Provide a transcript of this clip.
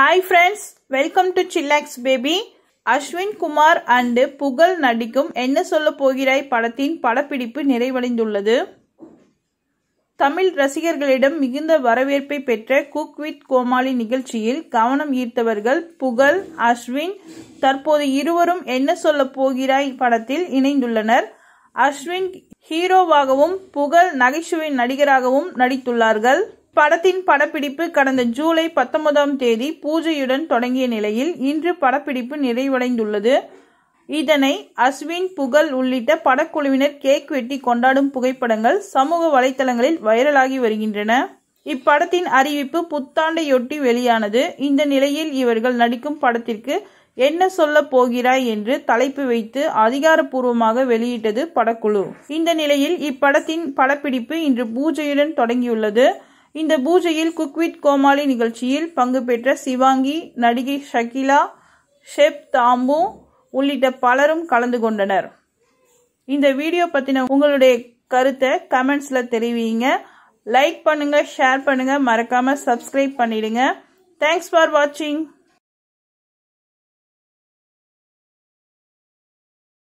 hi friends welcome to chillax baby Ashwin Kumar and Pugazh நடிக்கும் என்ன சொல்ல போகிறாய் படத்தின் படப்பிடிப்பு நிறைவடைந்துள்ளது தமிழ் ரசிகர்களிடம் மிகுந்த வரவேற்பை பெற்ற குக் வித் கோமாளி நிகழ்ச்சியில் கவனம் ஈர்த்தவர்கள் புகழ் அஸ்வின் தற்போது இருவரும் என்ன சொல்ல போகிறாய் படத்தில் இணைந்துள்ளனர் அஸ்வின் ஹீரோவாகவும் புகழ் நகைச்சுவை நடிகராகவும் நடித்துள்ளார்கள் இப்படத்தின் படப்பிடிப்பு கடந்த ஜூலை பத்தொன்பதாம் தேதி பூஜையுடன் தொடங்கிய நிலையில் இன்று படப்பிடிப்பு நிறைவடைந்துள்ளது இதனை அஸ்வின் புகழ் உள்ளிட்ட படக்குழுவினர் கேக் வெட்டி கொண்டாடும் புகைப்படங்கள் சமூக வலைதளங்களில் வைரலாகி வருகின்றன இப்படத்தின் அறிவிப்பு புத்தாண்டையொட்டி வெளியானது இந்த நிலையில் இவர்கள் நடிக்கும் படத்திற்கு என்ன சொல்ல போகிறாய் என்று தலைப்பு வைத்து அதிகாரப்பூர்வமாக வெளியிட்டது படக்குழு இந்த நிலையில் இப்படத்தின் படப்பிடிப்பு இன்று பூஜையுடன் தொடங்கியுள்ளது இந்த பூஜையில் குக்வித் கோமாளி நிகழ்ச்சியில் பங்கு பெற்ற சிவாங்கி நடிகை ஷகிலா ஷெப் தாம்பு உள்ளிட்ட பலரும் கலந்து கொண்டனர் இந்த வீடியோ பற்றின உங்களுடைய கருத்தை கமெண்ட்ஸில் தெரிவிங்க லைக் பண்ணுங்கள் ஷேர் பண்ணுங்கள் மறக்காமல் சப்ஸ்கிரைப் பண்ணிடுங்க தேங்க்ஸ் ஃபார் வாட்சிங்